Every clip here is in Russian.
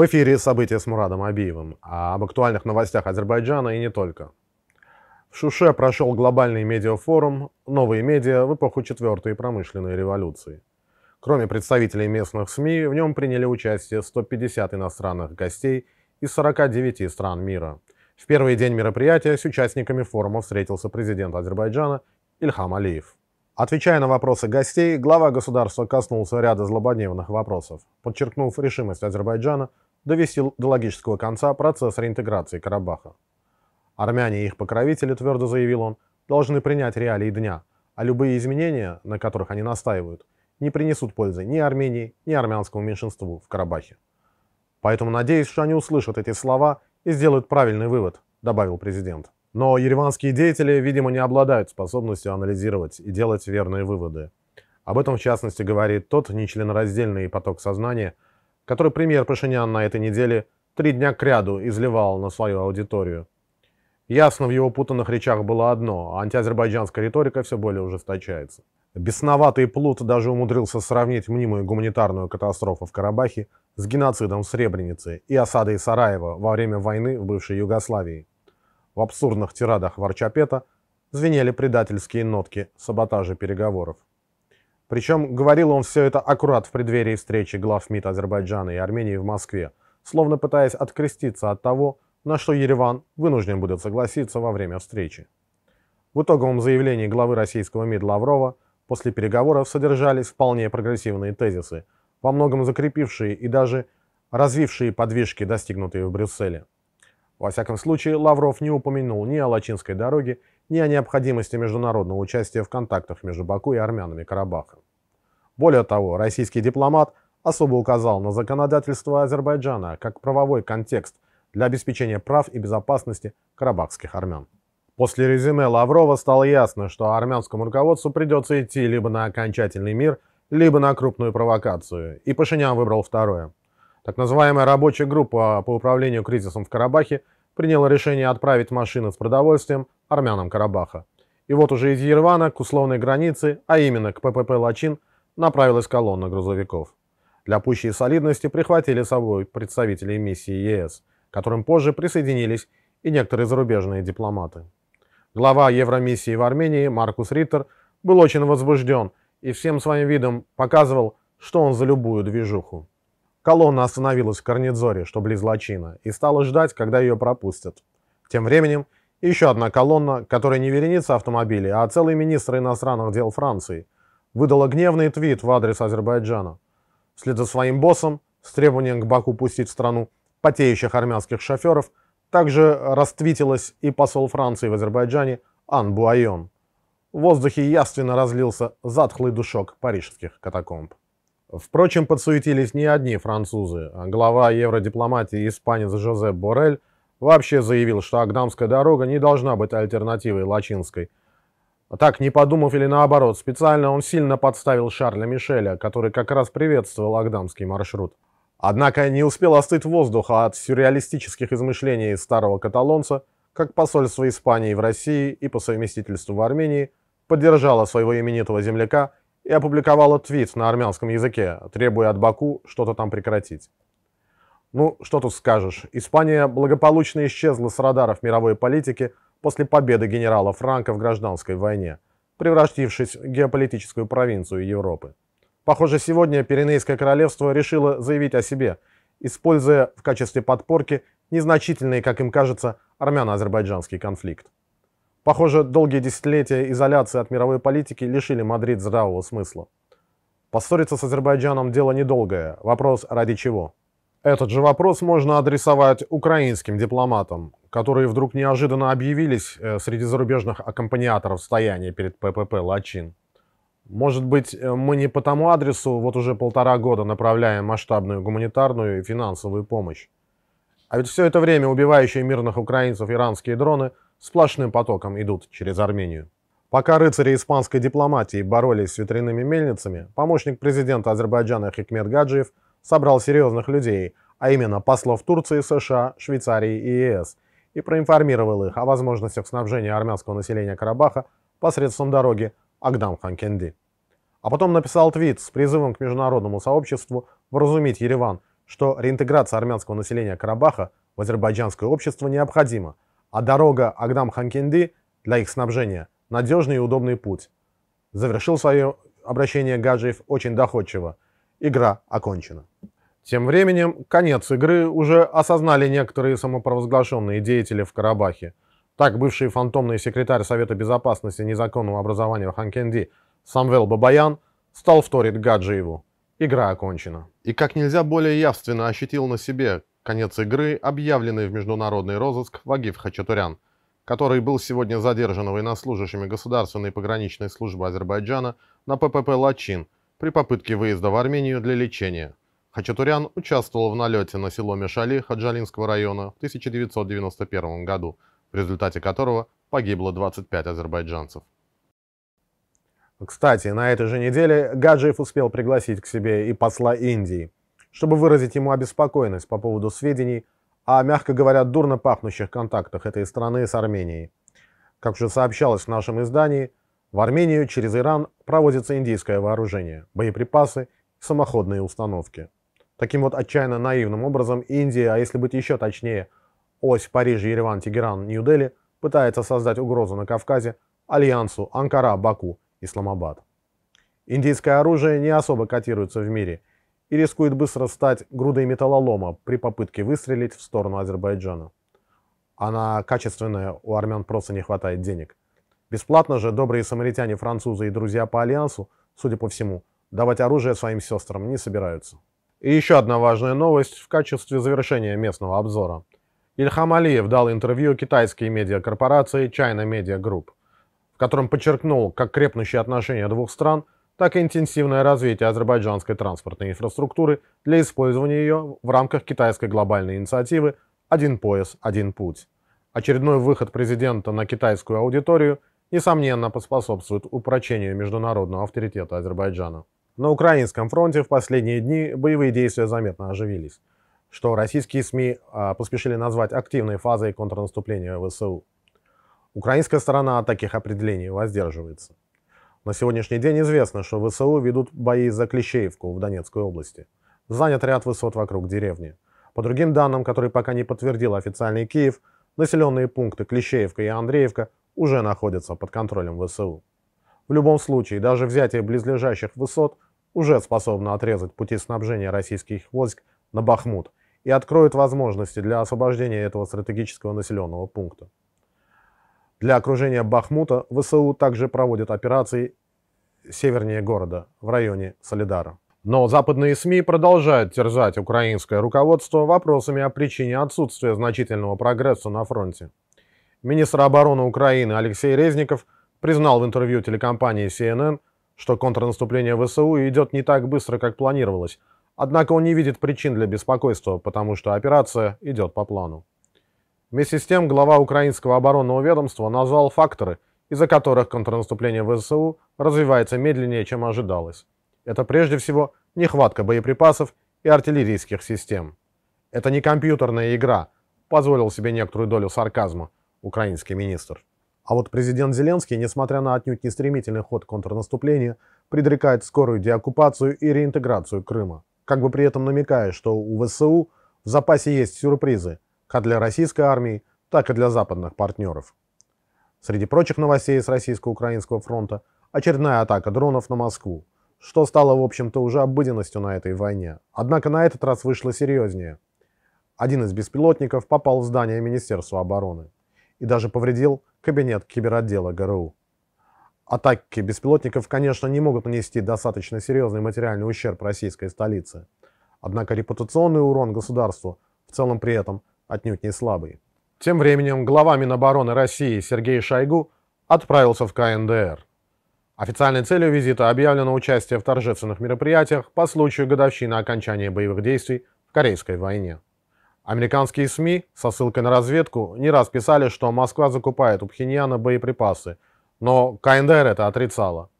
В эфире события с Мурадом Абиевым а об актуальных новостях Азербайджана и не только. В Шуше прошел глобальный медиафорум «Новые медиа в эпоху четвертой промышленной революции». Кроме представителей местных СМИ, в нем приняли участие 150 иностранных гостей из 49 стран мира. В первый день мероприятия с участниками форума встретился президент Азербайджана Ильхам Алиев. Отвечая на вопросы гостей, глава государства коснулся ряда злободневных вопросов, подчеркнув решимость Азербайджана довести до логического конца процесс реинтеграции Карабаха. Армяне и их покровители, твердо заявил он, должны принять реалии дня, а любые изменения, на которых они настаивают, не принесут пользы ни Армении, ни армянскому меньшинству в Карабахе. Поэтому надеюсь, что они услышат эти слова и сделают правильный вывод, добавил президент. Но ереванские деятели, видимо, не обладают способностью анализировать и делать верные выводы. Об этом, в частности, говорит тот нечленораздельный поток сознания – который премьер Пашинян на этой неделе три дня кряду изливал на свою аудиторию. Ясно в его путанных речах было одно – антиазербайджанская риторика все более ужесточается. Бесноватый Плут даже умудрился сравнить мнимую гуманитарную катастрофу в Карабахе с геноцидом в Сребренице и осадой Сараева во время войны в бывшей Югославии. В абсурдных тирадах Варчапета звенели предательские нотки саботажа переговоров. Причем говорил он все это аккурат в преддверии встречи глав МИД Азербайджана и Армении в Москве, словно пытаясь откреститься от того, на что Ереван вынужден будет согласиться во время встречи. В итоговом заявлении главы российского МИД Лаврова после переговоров содержались вполне прогрессивные тезисы, во многом закрепившие и даже развившие подвижки, достигнутые в Брюсселе. Во всяком случае, Лавров не упомянул ни о Лачинской дороге, ни о необходимости международного участия в контактах между Баку и армянами Карабаха. Более того, российский дипломат особо указал на законодательство Азербайджана как правовой контекст для обеспечения прав и безопасности карабахских армян. После резюме Лаврова стало ясно, что армянскому руководству придется идти либо на окончательный мир, либо на крупную провокацию, и Пашинян выбрал второе. Так называемая рабочая группа по управлению кризисом в Карабахе – приняла решение отправить машины с продовольствием армянам Карабаха. И вот уже из Еревана к условной границе, а именно к ППП «Лачин», направилась колонна грузовиков. Для пущей солидности прихватили с собой представителей миссии ЕС, которым позже присоединились и некоторые зарубежные дипломаты. Глава Евромиссии в Армении Маркус Риттер был очень возбужден и всем своим видом показывал, что он за любую движуху. Колонна остановилась в Корнедзоре, что близ Лачина, и стала ждать, когда ее пропустят. Тем временем еще одна колонна, которая не вереница автомобилей, а целый министр иностранных дел Франции, выдала гневный твит в адрес Азербайджана. Вслед за своим боссом с требованием к Баку пустить в страну потеющих армянских шоферов также раствитилась и посол Франции в Азербайджане Ан Буайон. В воздухе яственно разлился затхлый душок парижских катакомб. Впрочем, подсуетились не одни французы. Глава евродипломатии испанец Жозеп Борель вообще заявил, что Агдамская дорога не должна быть альтернативой Лачинской. Так, не подумав или наоборот, специально он сильно подставил Шарля Мишеля, который как раз приветствовал Агдамский маршрут. Однако не успел остыть воздух от сюрреалистических измышлений старого каталонца, как посольство Испании в России и по совместительству в Армении поддержало своего именитого земляка – и опубликовала твит на армянском языке, требуя от Баку что-то там прекратить. Ну, что тут скажешь, Испания благополучно исчезла с радаров мировой политики после победы генерала Франка в гражданской войне, превратившись в геополитическую провинцию Европы. Похоже, сегодня Пиренейское королевство решило заявить о себе, используя в качестве подпорки незначительный, как им кажется, армяно-азербайджанский конфликт. Похоже, долгие десятилетия изоляции от мировой политики лишили Мадрид здравого смысла. Поссориться с Азербайджаном – дело недолгое. Вопрос – ради чего? Этот же вопрос можно адресовать украинским дипломатам, которые вдруг неожиданно объявились э, среди зарубежных аккомпаниаторов стояния перед ППП «Лачин». Может быть, э, мы не по тому адресу вот уже полтора года направляем масштабную гуманитарную и финансовую помощь. А ведь все это время убивающие мирных украинцев иранские дроны сплошным потоком идут через Армению. Пока рыцари испанской дипломатии боролись с ветряными мельницами, помощник президента Азербайджана Хикмет Гаджиев собрал серьезных людей, а именно послов Турции, США, Швейцарии и ЕС, и проинформировал их о возможностях снабжения армянского населения Карабаха посредством дороги Агдам-Ханкенди. А потом написал твит с призывом к международному сообществу вразумить Ереван, что реинтеграция армянского населения Карабаха в азербайджанское общество необходима – а дорога Агдам-Ханкенди для их снабжения – надежный и удобный путь. Завершил свое обращение Гаджиев очень доходчиво. Игра окончена. Тем временем конец игры уже осознали некоторые самопровозглашенные деятели в Карабахе. Так, бывший фантомный секретарь Совета Безопасности незаконного образования Ханкенди Самвел Бабаян стал вторить Гаджиеву. Игра окончена. И как нельзя более явственно ощутил на себе, конец игры, объявленный в международный розыск Вагиф Хачатурян, который был сегодня задержан военнослужащими Государственной пограничной службы Азербайджана на ППП «Лачин» при попытке выезда в Армению для лечения. Хачатурян участвовал в налете на село Мешали Хаджалинского района в 1991 году, в результате которого погибло 25 азербайджанцев. Кстати, на этой же неделе Гаджиев успел пригласить к себе и посла Индии – чтобы выразить ему обеспокоенность по поводу сведений о, мягко говоря, дурно пахнущих контактах этой страны с Арменией. Как уже сообщалось в нашем издании, в Армению через Иран проводится индийское вооружение, боеприпасы и самоходные установки. Таким вот отчаянно наивным образом Индия, а если быть еще точнее, ось Париж, Ереван, Тегеран, Нью-Дели, пытается создать угрозу на Кавказе альянсу Анкара-Баку-Исламабад. Индийское оружие не особо котируется в мире – и рискует быстро стать грудой металлолома при попытке выстрелить в сторону Азербайджана. А на качественное у армян просто не хватает денег. Бесплатно же добрые самаритяне, французы и друзья по альянсу, судя по всему, давать оружие своим сестрам не собираются. И еще одна важная новость в качестве завершения местного обзора. Ильхам Алиев дал интервью китайской медиакорпорации China Media Group, в котором подчеркнул, как крепнущие отношения двух стран – так и интенсивное развитие азербайджанской транспортной инфраструктуры для использования ее в рамках китайской глобальной инициативы «Один пояс, один путь». Очередной выход президента на китайскую аудиторию, несомненно, поспособствует упрочению международного авторитета Азербайджана. На украинском фронте в последние дни боевые действия заметно оживились, что российские СМИ а, поспешили назвать активной фазой контрнаступления ВСУ. Украинская сторона от таких определений воздерживается. На сегодняшний день известно, что ВСУ ведут бои за Клещеевку в Донецкой области. Занят ряд высот вокруг деревни. По другим данным, которые пока не подтвердил официальный Киев, населенные пункты Клещеевка и Андреевка уже находятся под контролем ВСУ. В любом случае, даже взятие близлежащих высот уже способно отрезать пути снабжения российских войск на Бахмут и откроет возможности для освобождения этого стратегического населенного пункта. Для окружения Бахмута ВСУ также проводят операции севернее города, в районе Солидара. Но западные СМИ продолжают терзать украинское руководство вопросами о причине отсутствия значительного прогресса на фронте. Министр обороны Украины Алексей Резников признал в интервью телекомпании CNN, что контрнаступление ВСУ идет не так быстро, как планировалось, однако он не видит причин для беспокойства, потому что операция идет по плану. Вместе с тем, глава украинского оборонного ведомства назвал факторы, из-за которых контрнаступление ВСУ развивается медленнее, чем ожидалось. Это прежде всего нехватка боеприпасов и артиллерийских систем. Это не компьютерная игра, позволил себе некоторую долю сарказма украинский министр. А вот президент Зеленский, несмотря на отнюдь не стремительный ход контрнаступления, предрекает скорую деоккупацию и реинтеграцию Крыма, как бы при этом намекая, что у ВСУ в запасе есть сюрпризы – как для российской армии, так и для западных партнеров. Среди прочих новостей с российско-украинского фронта очередная атака дронов на Москву, что стало, в общем-то, уже обыденностью на этой войне. Однако на этот раз вышло серьезнее. Один из беспилотников попал в здание Министерства обороны и даже повредил кабинет киберотдела ГРУ. Атаки беспилотников, конечно, не могут нанести достаточно серьезный материальный ущерб российской столице. Однако репутационный урон государству в целом при этом отнюдь не слабый. Тем временем глава Минобороны России Сергей Шойгу отправился в КНДР. Официальной целью визита объявлено участие в торжественных мероприятиях по случаю годовщины окончания боевых действий в Корейской войне. Американские СМИ со ссылкой на разведку не раз писали, что Москва закупает у Пхеньяна боеприпасы, но КНДР это отрицала.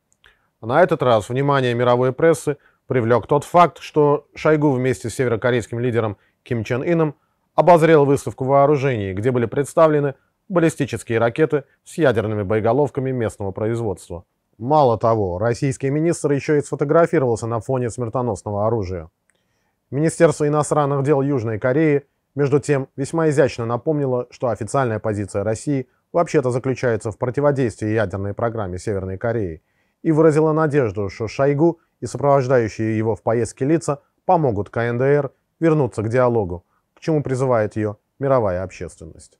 На этот раз внимание мировой прессы привлек тот факт, что Шойгу вместе с северокорейским лидером Ким Чен Ином – обозрел выставку вооружений, где были представлены баллистические ракеты с ядерными боеголовками местного производства. Мало того, российский министр еще и сфотографировался на фоне смертоносного оружия. Министерство иностранных дел Южной Кореи, между тем, весьма изящно напомнило, что официальная позиция России вообще-то заключается в противодействии ядерной программе Северной Кореи, и выразила надежду, что Шойгу и сопровождающие его в поездке лица помогут КНДР вернуться к диалогу, к чему призывает ее мировая общественность.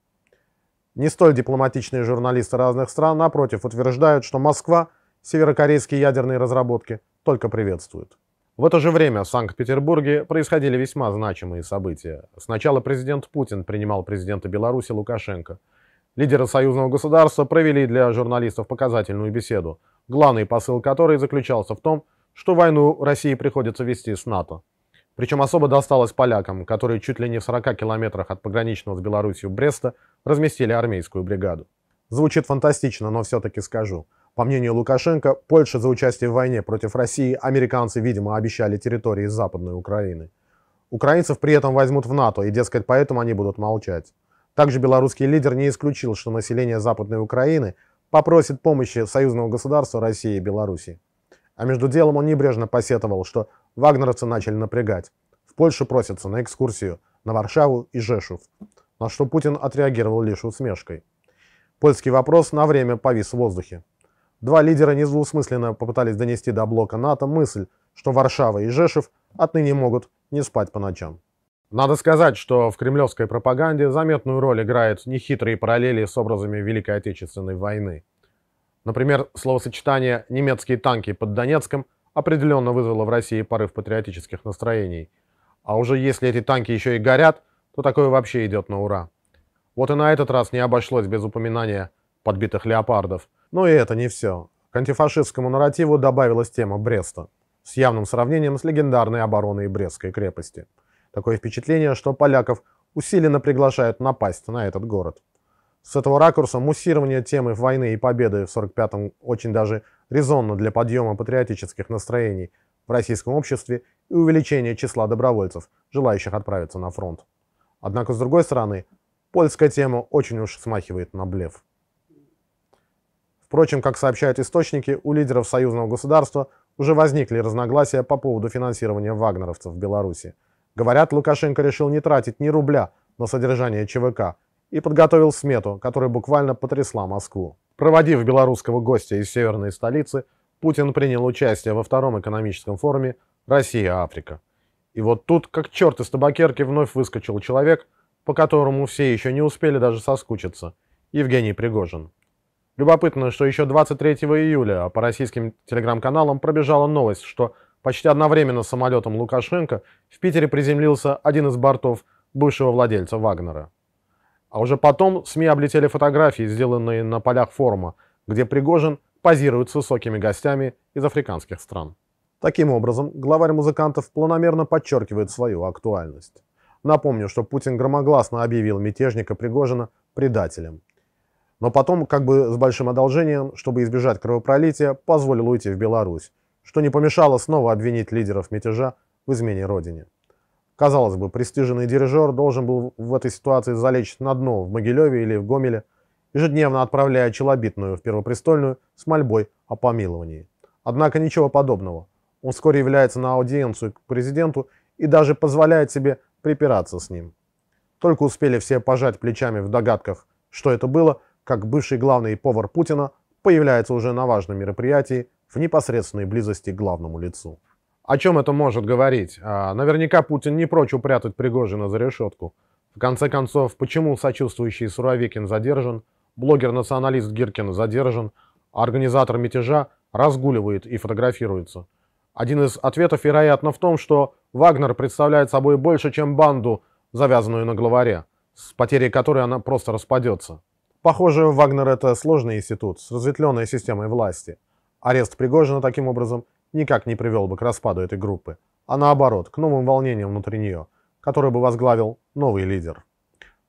Не столь дипломатичные журналисты разных стран, напротив, утверждают, что Москва северокорейские ядерные разработки только приветствует. В это же время в Санкт-Петербурге происходили весьма значимые события. Сначала президент Путин принимал президента Беларуси Лукашенко. Лидеры союзного государства провели для журналистов показательную беседу, главный посыл которой заключался в том, что войну России приходится вести с НАТО. Причем особо досталось полякам, которые чуть ли не в 40 километрах от пограничного с Белоруссией Бреста разместили армейскую бригаду. Звучит фантастично, но все-таки скажу. По мнению Лукашенко, Польша за участие в войне против России американцы, видимо, обещали территории Западной Украины. Украинцев при этом возьмут в НАТО, и, дескать, поэтому они будут молчать. Также белорусский лидер не исключил, что население Западной Украины попросит помощи союзного государства России и Беларуси. А между делом он небрежно посетовал, что вагнеровцы начали напрягать. В Польшу просятся на экскурсию, на Варшаву и Жешув, на что Путин отреагировал лишь усмешкой. Польский вопрос на время повис в воздухе. Два лидера недвусмысленно попытались донести до блока НАТО мысль, что Варшава и Жешев отныне могут не спать по ночам. Надо сказать, что в кремлевской пропаганде заметную роль играют нехитрые параллели с образами Великой Отечественной войны. Например, словосочетание «немецкие танки под Донецком» определенно вызвало в России порыв патриотических настроений. А уже если эти танки еще и горят, то такое вообще идет на ура. Вот и на этот раз не обошлось без упоминания подбитых леопардов. Но и это не все. К антифашистскому нарративу добавилась тема Бреста с явным сравнением с легендарной обороной Брестской крепости. Такое впечатление, что поляков усиленно приглашают напасть на этот город. С этого ракурса муссирование темы войны и победы в 45-м очень даже резонно для подъема патриотических настроений в российском обществе и увеличения числа добровольцев, желающих отправиться на фронт. Однако, с другой стороны, польская тема очень уж смахивает на блеф. Впрочем, как сообщают источники, у лидеров союзного государства уже возникли разногласия по поводу финансирования вагнеровцев в Беларуси. Говорят, Лукашенко решил не тратить ни рубля на содержание ЧВК, и подготовил смету, которая буквально потрясла Москву. Проводив белорусского гостя из северной столицы, Путин принял участие во втором экономическом форуме «Россия-Африка». И вот тут, как черт из табакерки, вновь выскочил человек, по которому все еще не успели даже соскучиться – Евгений Пригожин. Любопытно, что еще 23 июля по российским телеграм-каналам пробежала новость, что почти одновременно с самолетом Лукашенко в Питере приземлился один из бортов бывшего владельца Вагнера. А уже потом СМИ облетели фотографии, сделанные на полях форума, где Пригожин позирует с высокими гостями из африканских стран. Таким образом, главарь музыкантов планомерно подчеркивает свою актуальность. Напомню, что Путин громогласно объявил мятежника Пригожина предателем. Но потом, как бы с большим одолжением, чтобы избежать кровопролития, позволил уйти в Беларусь, что не помешало снова обвинить лидеров мятежа в измене родине. Казалось бы, престижный дирижер должен был в этой ситуации залечь на дно в Могилеве или в Гомеле, ежедневно отправляя челобитную в Первопрестольную с мольбой о помиловании. Однако ничего подобного. Он вскоре является на аудиенцию к президенту и даже позволяет себе припираться с ним. Только успели все пожать плечами в догадках, что это было, как бывший главный повар Путина появляется уже на важном мероприятии в непосредственной близости к главному лицу. О чем это может говорить? А, наверняка Путин не прочь упрятать Пригожина за решетку. В конце концов, почему сочувствующий Суровикин задержан, блогер-националист Гиркин задержан, а организатор мятежа разгуливает и фотографируется? Один из ответов, вероятно, в том, что Вагнер представляет собой больше, чем банду, завязанную на главаре, с потерей которой она просто распадется. Похоже, Вагнер — это сложный институт с разветвленной системой власти. Арест Пригожина, таким образом, никак не привел бы к распаду этой группы, а наоборот, к новым волнениям внутри нее, которые бы возглавил новый лидер.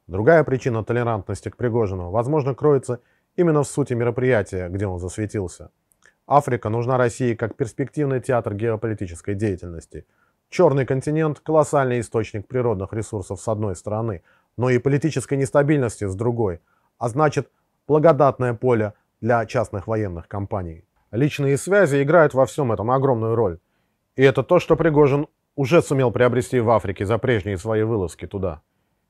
Другая причина толерантности к Пригожину, возможно, кроется именно в сути мероприятия, где он засветился. Африка нужна России как перспективный театр геополитической деятельности. Черный континент – колоссальный источник природных ресурсов с одной стороны, но и политической нестабильности с другой, а значит, благодатное поле для частных военных компаний. Личные связи играют во всем этом огромную роль. И это то, что Пригожин уже сумел приобрести в Африке за прежние свои вылазки туда.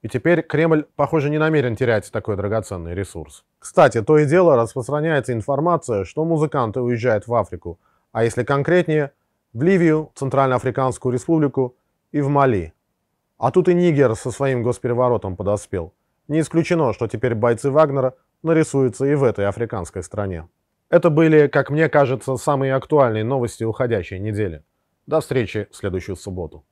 И теперь Кремль, похоже, не намерен терять такой драгоценный ресурс. Кстати, то и дело распространяется информация, что музыканты уезжают в Африку, а если конкретнее, в Ливию, Центральноафриканскую республику и в Мали. А тут и Нигер со своим госпереворотом подоспел. Не исключено, что теперь бойцы Вагнера нарисуются и в этой африканской стране. Это были, как мне кажется, самые актуальные новости уходящей недели. До встречи в следующую субботу.